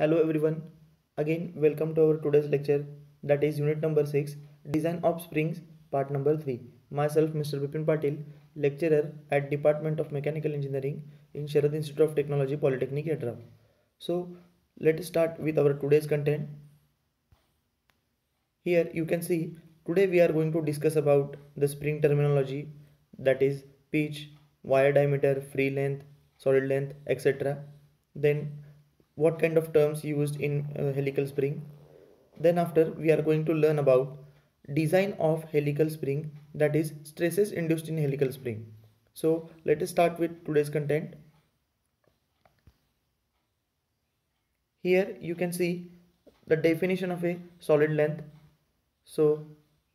Hello everyone. Again welcome to our today's lecture that is unit number 6 design of springs part number 3. Myself Mr. Bipin Patil lecturer at Department of Mechanical Engineering in Sharad Institute of Technology Polytechnic Hyderabad. So let us start with our today's content. Here you can see today we are going to discuss about the spring terminology that is pitch, wire diameter, free length, solid length etc. Then what kind of terms used in uh, helical spring then after we are going to learn about design of helical spring that is stresses induced in helical spring so let us start with today's content here you can see the definition of a solid length so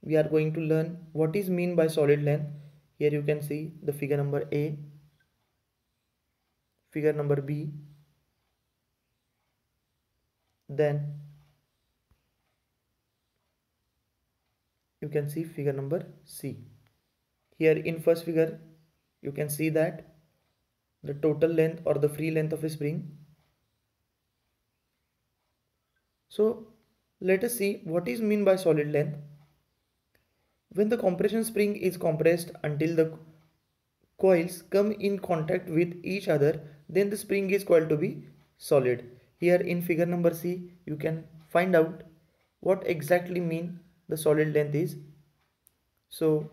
we are going to learn what is mean by solid length here you can see the figure number a figure number b then you can see figure number C. Here in first figure you can see that the total length or the free length of a spring. So let us see what is mean by solid length. When the compression spring is compressed until the coils come in contact with each other then the spring is called to be solid. Here in figure number C, you can find out what exactly mean the solid length is. So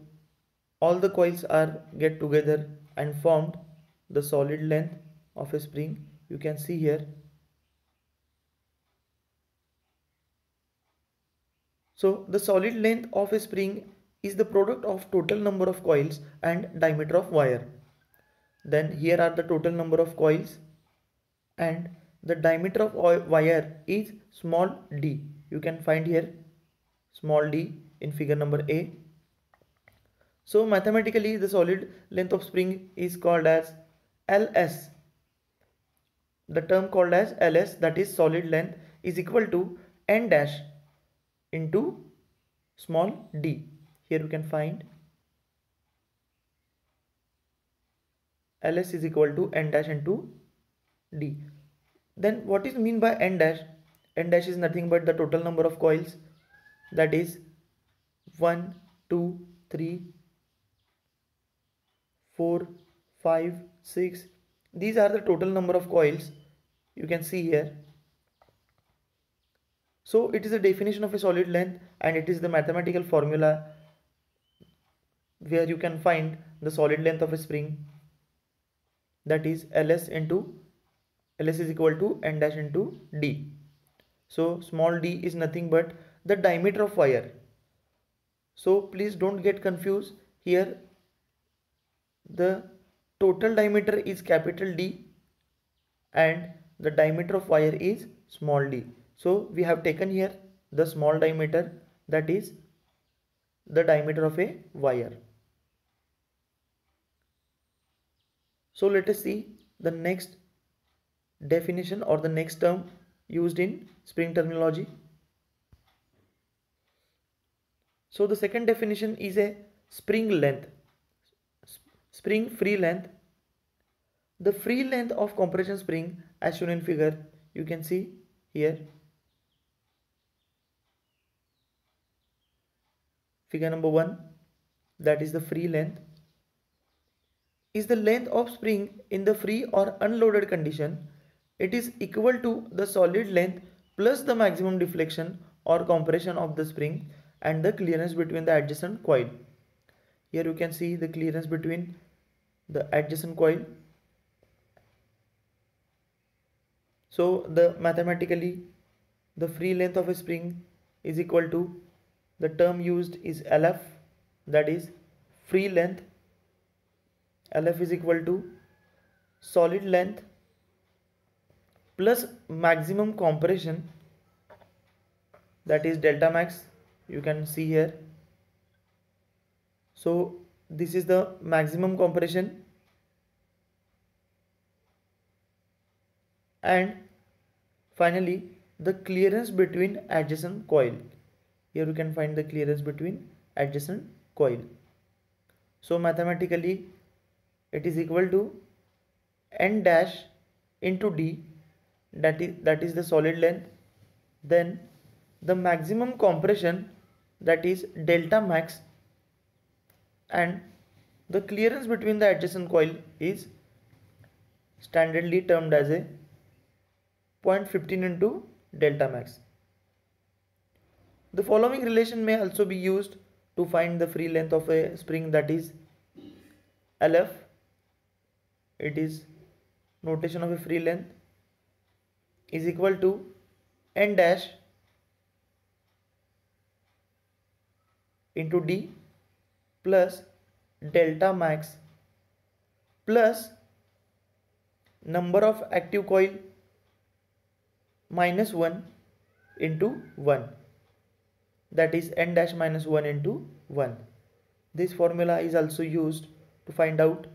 all the coils are get together and formed the solid length of a spring. You can see here. So the solid length of a spring is the product of total number of coils and diameter of wire. Then here are the total number of coils and the diameter of wire is small d you can find here small d in figure number a so mathematically the solid length of spring is called as ls the term called as ls that is solid length is equal to n dash into small d here we can find ls is equal to n dash into d then what is mean by n dash? n dash is nothing but the total number of coils that is 1, 2, 3, 4, 5, 6. These are the total number of coils you can see here. So it is the definition of a solid length and it is the mathematical formula where you can find the solid length of a spring that is ls into ls is equal to n dash into d so small d is nothing but the diameter of wire so please don't get confused here the total diameter is capital d and the diameter of wire is small d so we have taken here the small diameter that is the diameter of a wire so let us see the next definition or the next term used in spring terminology. So the second definition is a spring length, spring free length. The free length of compression spring as shown in figure you can see here. Figure number 1 that is the free length is the length of spring in the free or unloaded condition it is equal to the solid length plus the maximum deflection or compression of the spring and the clearance between the adjacent coil. Here you can see the clearance between the adjacent coil. So the mathematically the free length of a spring is equal to the term used is LF that is free length LF is equal to solid length plus maximum compression that is delta max you can see here so this is the maximum compression and finally the clearance between adjacent coil here you can find the clearance between adjacent coil so mathematically it is equal to n dash into d that is that is the solid length then the maximum compression that is delta max and the clearance between the adjacent coil is standardly termed as a 0.15 into delta max the following relation may also be used to find the free length of a spring that is LF. It is notation of a free length is equal to n dash into d plus delta max plus number of active coil minus 1 into 1 that is n dash minus 1 into 1 this formula is also used to find out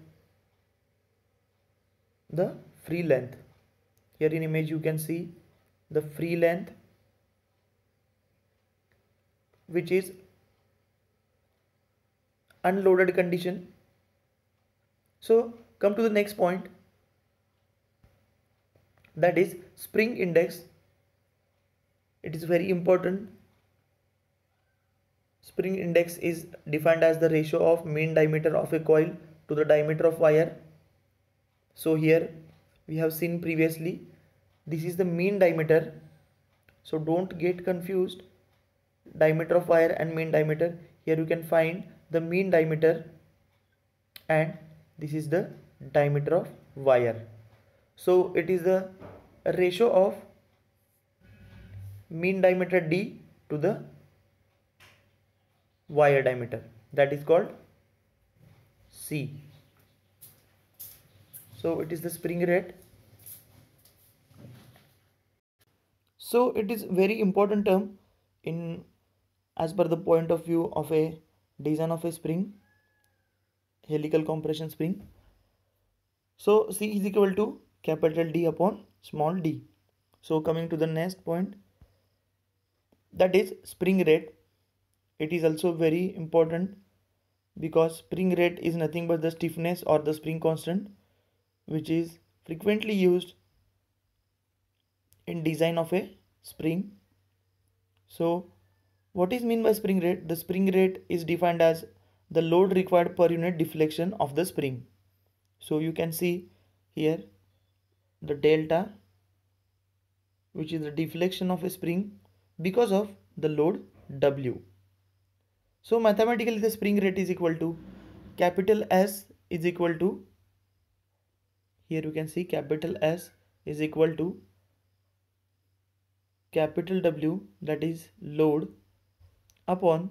the free length here in image you can see the free length which is unloaded condition so come to the next point that is spring index it is very important spring index is defined as the ratio of mean diameter of a coil to the diameter of wire so here we have seen previously this is the mean diameter so don't get confused diameter of wire and mean diameter here you can find the mean diameter and this is the diameter of wire so it is the ratio of mean diameter d to the wire diameter that is called c so it is the spring rate so it is very important term in as per the point of view of a design of a spring helical compression spring so c is equal to capital d upon small d so coming to the next point that is spring rate it is also very important because spring rate is nothing but the stiffness or the spring constant which is frequently used in design of a spring. So what is mean by spring rate? The spring rate is defined as the load required per unit deflection of the spring. So you can see here the delta which is the deflection of a spring because of the load W. So mathematically the spring rate is equal to capital S is equal to here you can see capital S is equal to capital W that is load upon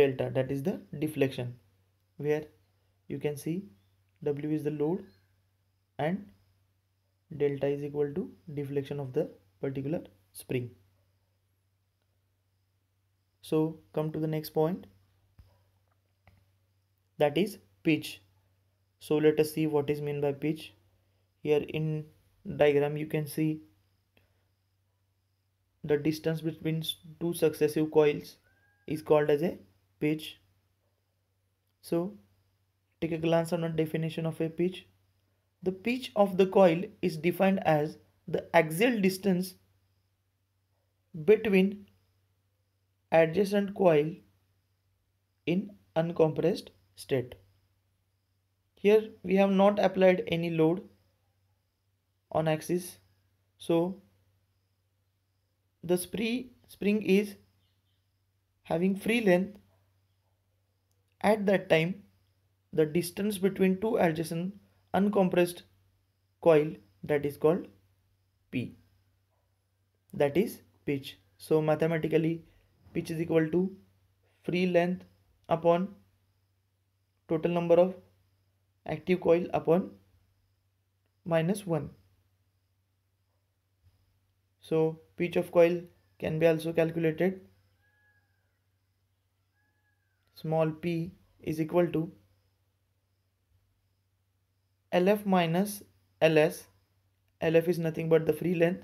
delta that is the deflection where you can see W is the load and delta is equal to deflection of the particular spring. So come to the next point that is pitch. So let us see what is mean by pitch. Here in diagram you can see the distance between two successive coils is called as a pitch. So take a glance on the definition of a pitch. The pitch of the coil is defined as the axial distance between adjacent coil in uncompressed state. Here we have not applied any load on axis. So the spring is having free length at that time the distance between two adjacent uncompressed coil that is called P that is pitch so mathematically pitch is equal to free length upon total number of active coil upon minus 1 so pitch of coil can be also calculated. Small p is equal to LF minus LS. LF is nothing but the free length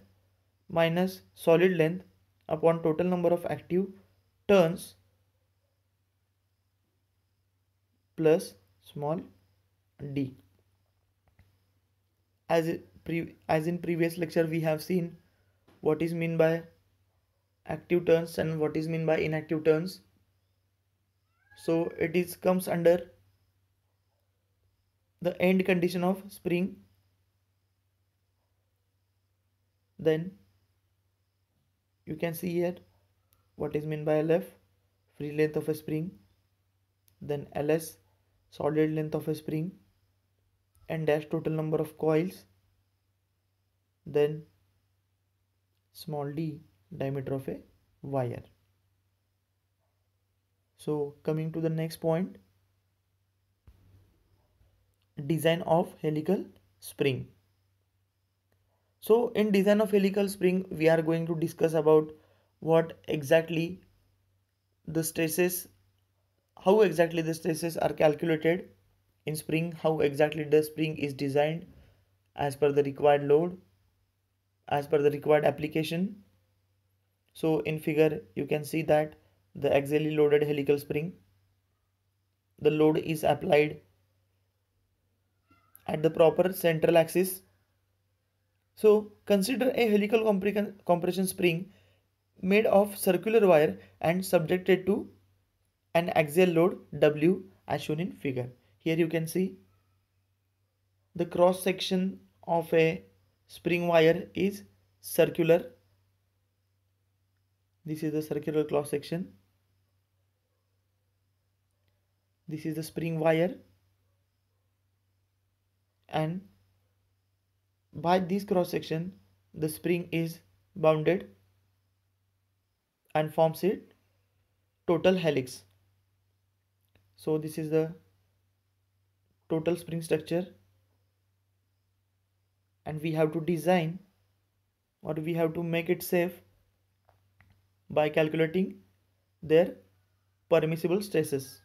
minus solid length upon total number of active turns plus small d. As, as in previous lecture we have seen what is mean by active turns and what is mean by inactive turns so it is comes under the end condition of spring then you can see here what is meant by LF free length of a spring then LS solid length of a spring and dash total number of coils then small d diameter of a wire. So coming to the next point design of helical spring. So in design of helical spring we are going to discuss about what exactly the stresses how exactly the stresses are calculated in spring how exactly the spring is designed as per the required load as per the required application. So in figure you can see that the axially loaded helical spring. The load is applied at the proper central axis. So consider a helical compression spring made of circular wire and subjected to an axial load W as shown in figure. Here you can see the cross section of a spring wire is circular this is the circular cross section this is the spring wire and by this cross section the spring is bounded and forms a total helix so this is the total spring structure and we have to design or we have to make it safe by calculating their permissible stresses.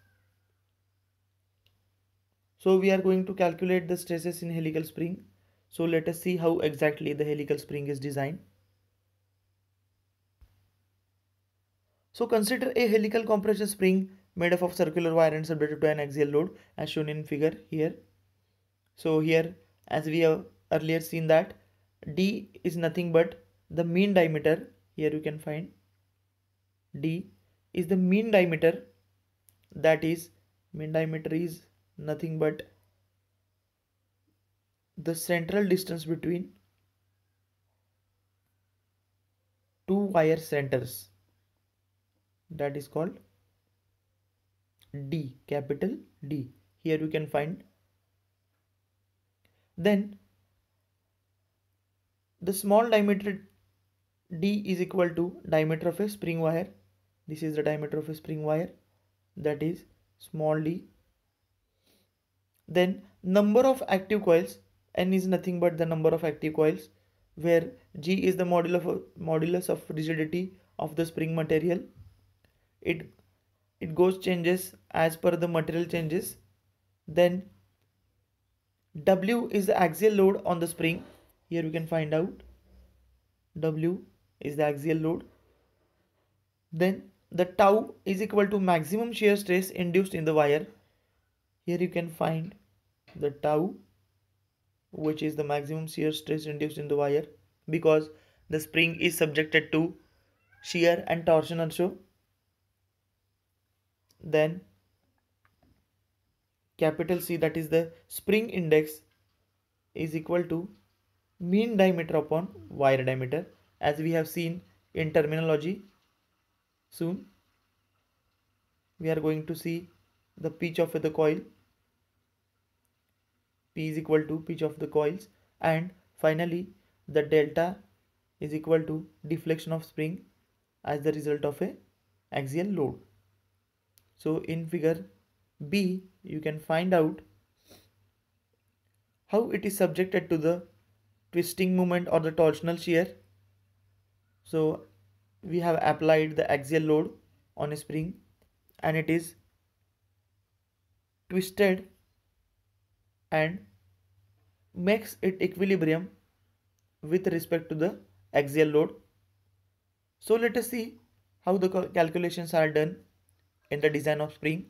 So we are going to calculate the stresses in helical spring. So let us see how exactly the helical spring is designed. So consider a helical compression spring made up of circular wire and subjected to an axial load as shown in figure here. So here as we have earlier seen that d is nothing but the mean diameter here you can find d is the mean diameter that is mean diameter is nothing but the central distance between two wire centers that is called D capital D here you can find then the small diameter D is equal to diameter of a spring wire. This is the diameter of a spring wire that is small d. Then number of active coils n is nothing but the number of active coils where g is the modulus of, modulus of rigidity of the spring material. It, it goes changes as per the material changes. Then w is the axial load on the spring here we can find out w is the axial load then the tau is equal to maximum shear stress induced in the wire here you can find the tau which is the maximum shear stress induced in the wire because the spring is subjected to shear and torsion also then capital C that is the spring index is equal to mean diameter upon wire diameter as we have seen in terminology soon we are going to see the pitch of the coil p is equal to pitch of the coils and finally the delta is equal to deflection of spring as the result of a axial load so in figure b you can find out how it is subjected to the twisting moment or the torsional shear. So we have applied the axial load on a spring and it is twisted and makes it equilibrium with respect to the axial load. So let us see how the calculations are done in the design of spring.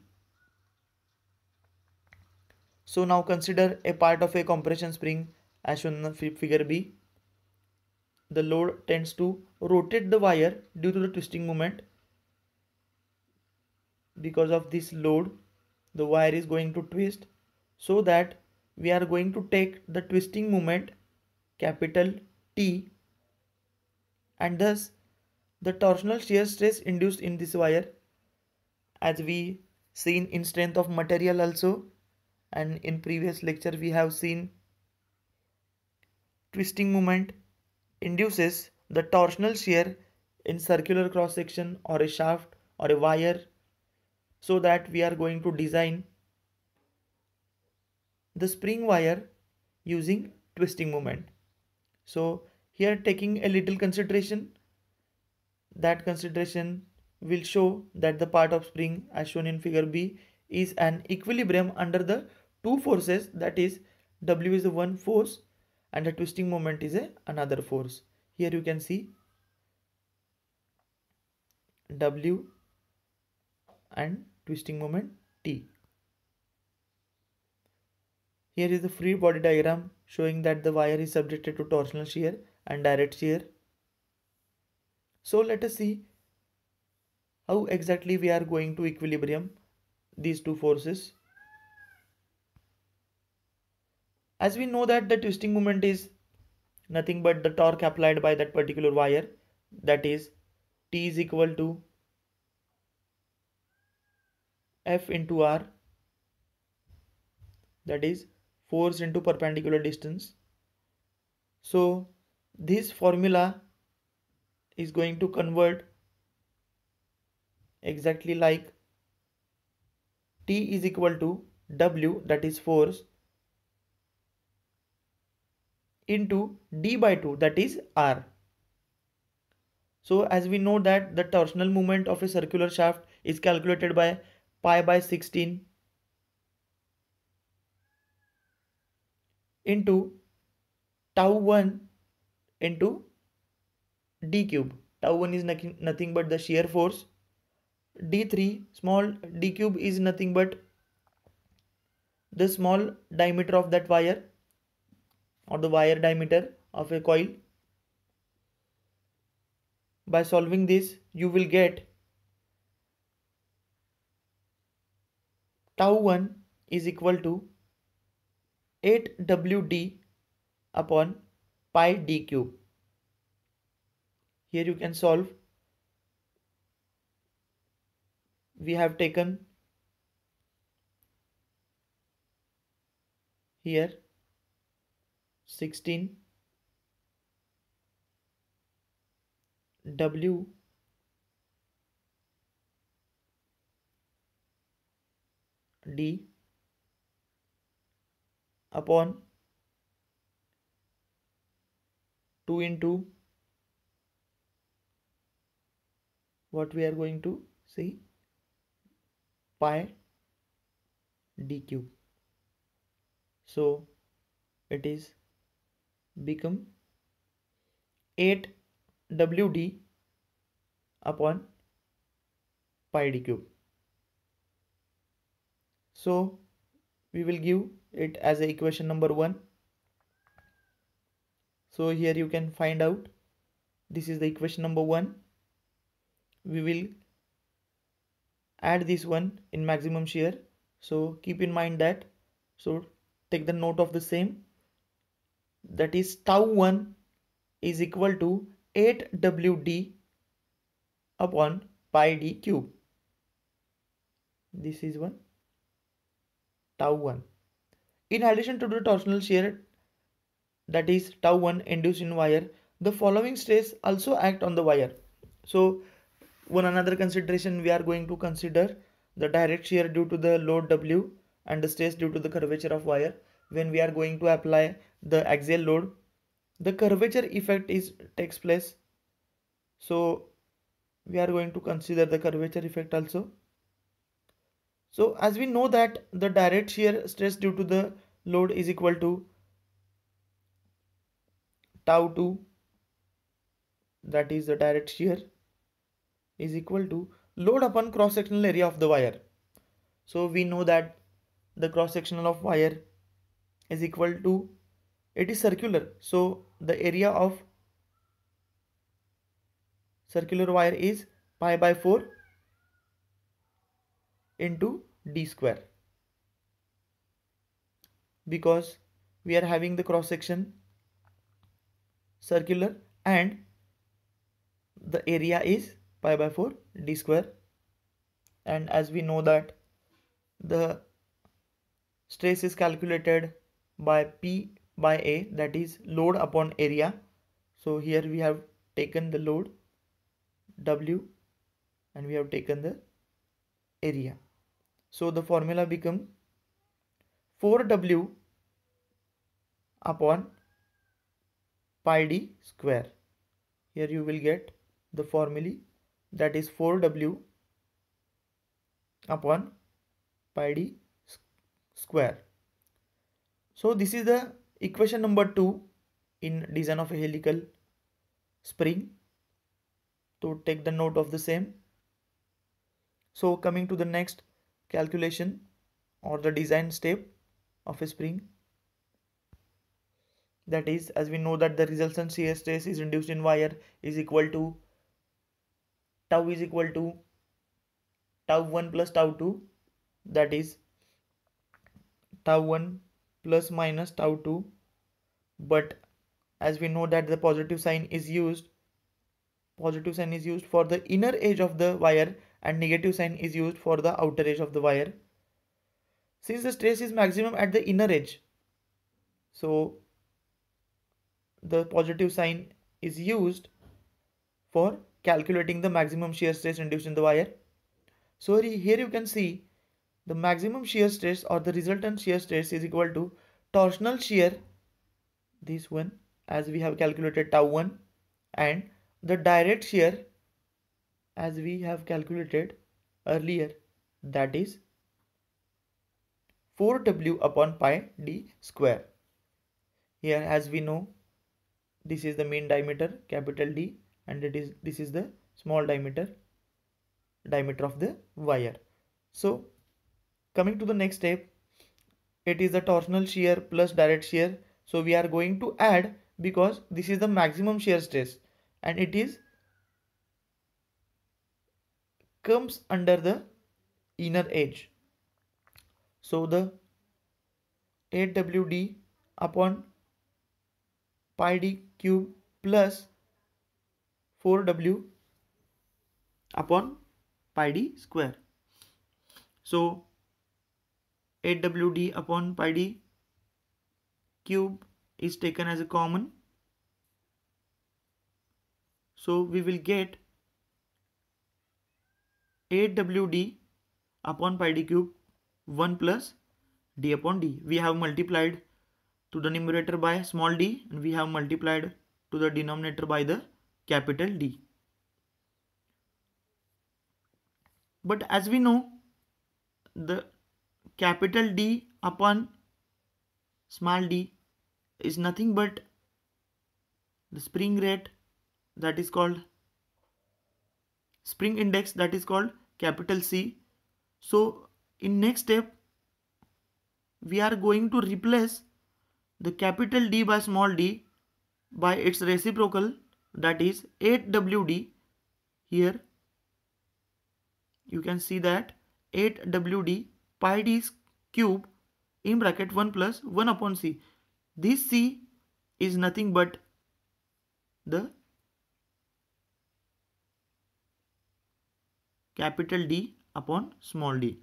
So now consider a part of a compression spring as shown in the figure B. The load tends to rotate the wire due to the twisting moment. Because of this load, the wire is going to twist so that we are going to take the twisting moment capital T and thus the torsional shear stress induced in this wire as we seen in strength of material also and in previous lecture we have seen twisting moment induces the torsional shear in circular cross section or a shaft or a wire so that we are going to design the spring wire using twisting moment. So here taking a little consideration that consideration will show that the part of spring as shown in figure B is an equilibrium under the two forces that is W is the one force and the twisting moment is a another force here you can see w and twisting moment t here is the free body diagram showing that the wire is subjected to torsional shear and direct shear so let us see how exactly we are going to equilibrium these two forces as we know that the twisting moment is nothing but the torque applied by that particular wire that is T is equal to F into R that is force into perpendicular distance. So this formula is going to convert exactly like T is equal to W that is force into d by 2 that is r. So as we know that the torsional moment of a circular shaft is calculated by pi by 16 into tau 1 into d cube. Tau 1 is nothing, nothing but the shear force. d3 small d cube is nothing but the small diameter of that wire or the wire diameter of a coil. By solving this you will get tau 1 is equal to 8wd upon pi d cube. Here you can solve. We have taken here 16 W D upon 2 into what we are going to see pi d cube so it is become 8 wd upon pi d cube so we will give it as a equation number 1 so here you can find out this is the equation number 1 we will add this one in maximum shear so keep in mind that so take the note of the same that is tau 1 is equal to 8wd upon pi d cube. This is one tau 1. In addition to the torsional shear that is tau 1 induced in wire, the following stress also act on the wire. So one another consideration we are going to consider the direct shear due to the load W and the stress due to the curvature of wire when we are going to apply the axial load the curvature effect is takes place so we are going to consider the curvature effect also so as we know that the direct shear stress due to the load is equal to tau 2 that is the direct shear is equal to load upon cross sectional area of the wire so we know that the cross sectional of wire is equal to it is circular so the area of circular wire is pi by 4 into d square because we are having the cross section circular and the area is pi by 4 d square and as we know that the stress is calculated by p by A that is load upon area. So here we have taken the load W and we have taken the area. So the formula become 4W upon pi d square. Here you will get the formula that is 4W upon pi d square. So this is the equation number 2 in design of a helical spring to take the note of the same so coming to the next calculation or the design step of a spring that is as we know that the resultant shear stress is induced in wire is equal to tau is equal to tau 1 plus tau 2 that is tau 1 plus minus tau 2 but as we know that the positive sign is used positive sign is used for the inner edge of the wire and negative sign is used for the outer edge of the wire since the stress is maximum at the inner edge so the positive sign is used for calculating the maximum shear stress induced in the wire so here you can see the maximum shear stress or the resultant shear stress is equal to torsional shear this one as we have calculated tau 1 and the direct shear as we have calculated earlier that is 4w upon pi d square here as we know this is the mean diameter capital D and it is this is the small diameter diameter of the wire so coming to the next step it is the torsional shear plus direct shear so we are going to add because this is the maximum shear stress and it is comes under the inner edge so the eight w d upon pi d cube plus 4w upon pi d square. So 8wd upon pi d cube is taken as a common. So we will get 8wd upon pi d cube 1 plus d upon d. We have multiplied to the numerator by small d and we have multiplied to the denominator by the capital D. But as we know, the capital D upon small d is nothing but the spring rate that is called spring index that is called capital C. So in next step we are going to replace the capital D by small d by its reciprocal that is 8WD here you can see that 8WD pi d cube in bracket 1 plus 1 upon c. This c is nothing but the capital D upon small d.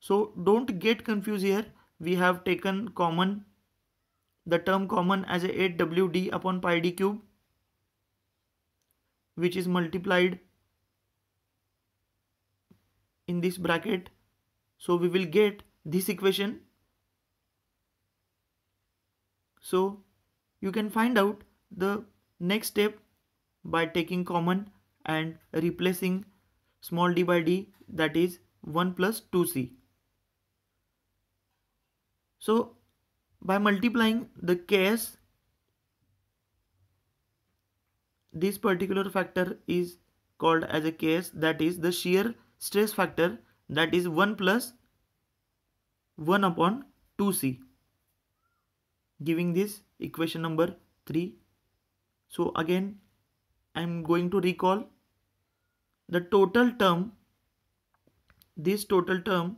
So don't get confused here. We have taken common the term common as a 8wd upon pi d cube which is multiplied in this bracket so we will get this equation. So you can find out the next step by taking common and replacing small d by d that is 1 plus 2c. So by multiplying the ks this particular factor is called as a ks that is the shear stress factor that is 1 plus 1 upon 2c giving this equation number 3 so again I am going to recall the total term this total term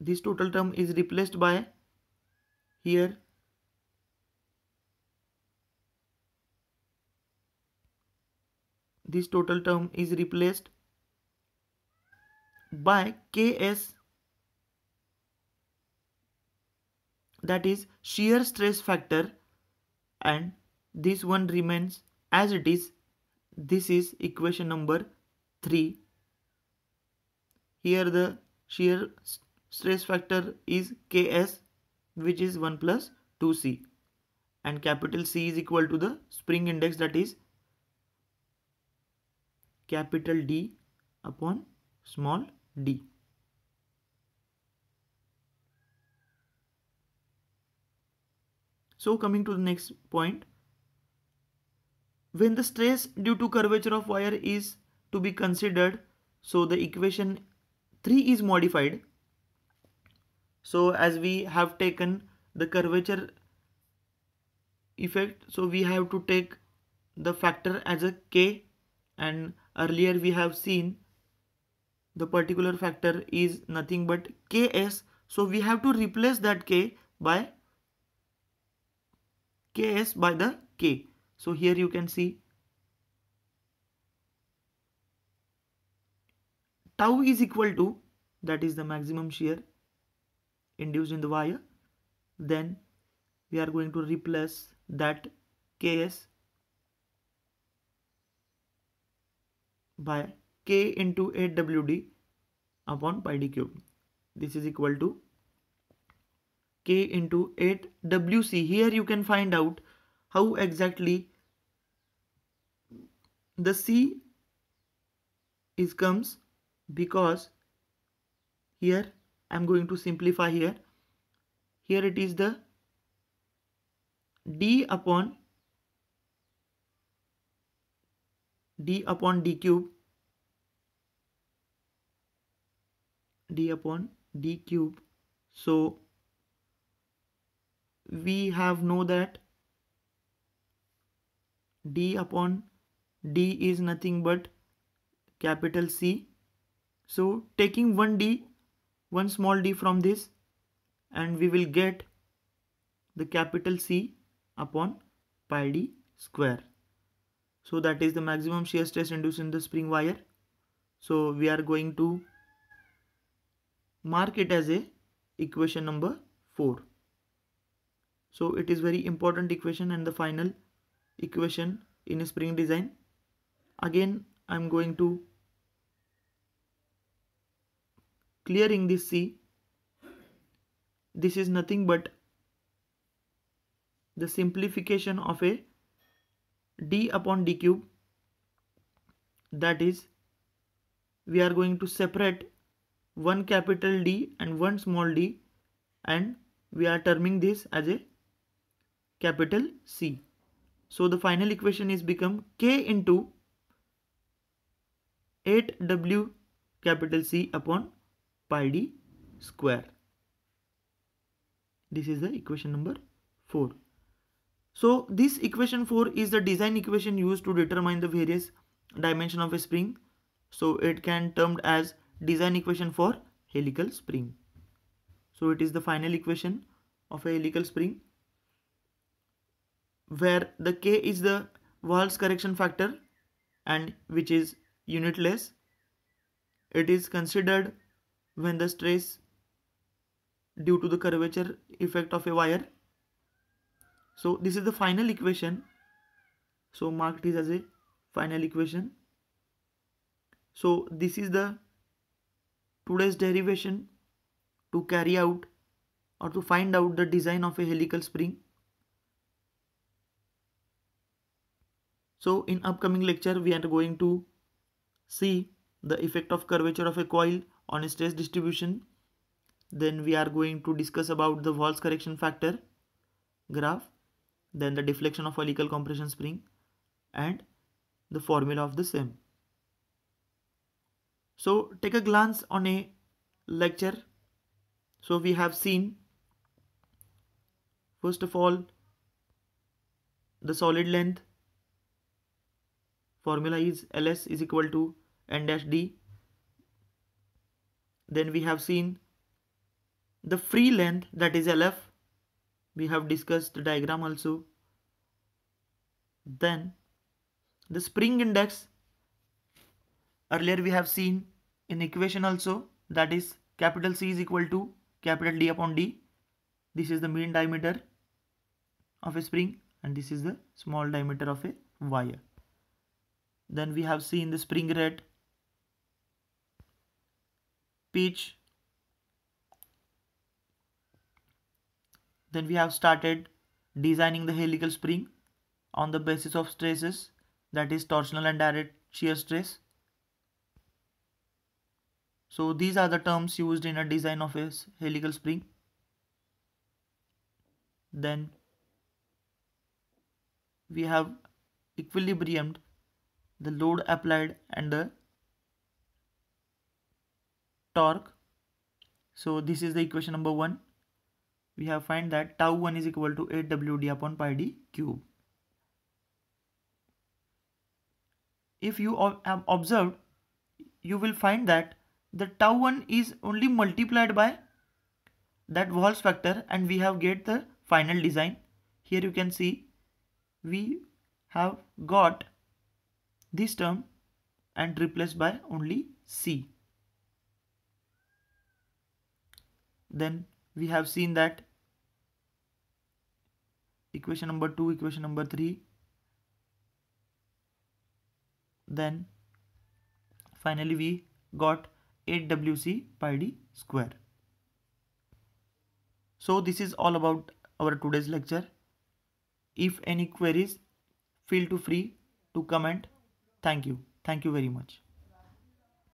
this total term is replaced by here this total term is replaced by Ks that is shear stress factor and this one remains as it is this is equation number 3 here the shear stress factor is ks which is 1 plus 2c and capital c is equal to the spring index that is capital D upon small d. So coming to the next point, when the stress due to curvature of wire is to be considered, so the equation 3 is modified. So as we have taken the curvature effect, so we have to take the factor as a k and earlier we have seen the particular factor is nothing but ks so we have to replace that k by ks by the k so here you can see tau is equal to that is the maximum shear induced in the wire then we are going to replace that ks by k into 8wd upon pi d cube. This is equal to k into 8wc. Here you can find out how exactly the c is comes because here I am going to simplify here. Here it is the d upon d upon d cube d upon d cube so we have know that d upon d is nothing but capital C so taking one d one small d from this and we will get the capital C upon pi d square so that is the maximum shear stress induced in the spring wire so we are going to mark it as a equation number 4 so it is very important equation and the final equation in a spring design again I'm going to clearing this C this is nothing but the simplification of a d upon d cube that is we are going to separate one capital D and one small d and we are terming this as a capital C. So the final equation is become K into 8W capital C upon pi D square. This is the equation number 4. So this equation 4 is the design equation used to determine the various dimension of a spring. So it can termed as design equation for helical spring. So it is the final equation of a helical spring where the K is the Walls correction factor and which is unitless. It is considered when the stress due to the curvature effect of a wire so this is the final equation so mark it as a final equation so this is the today's derivation to carry out or to find out the design of a helical spring so in upcoming lecture we are going to see the effect of curvature of a coil on a stress distribution then we are going to discuss about the Valls correction factor graph then the deflection of helical compression spring and the formula of the same. So take a glance on a lecture. So we have seen first of all the solid length formula is ls is equal to n dash d then we have seen the free length that is lf we have discussed the diagram also then the spring index earlier we have seen in equation also that is capital C is equal to capital D upon D this is the mean diameter of a spring and this is the small diameter of a wire then we have seen the spring rate pitch Then we have started designing the helical spring on the basis of stresses that is torsional and direct shear stress. So these are the terms used in a design of a helical spring. Then we have equilibriumed the load applied and the torque. So this is the equation number 1 we have find that tau 1 is equal to 8wd upon pi d cube. If you have observed, you will find that the tau 1 is only multiplied by that Walls factor and we have get the final design. Here you can see we have got this term and replaced by only C. Then we have seen that equation number 2 equation number 3 then finally we got 8wc pi d square so this is all about our today's lecture if any queries feel to free to comment thank you thank you very much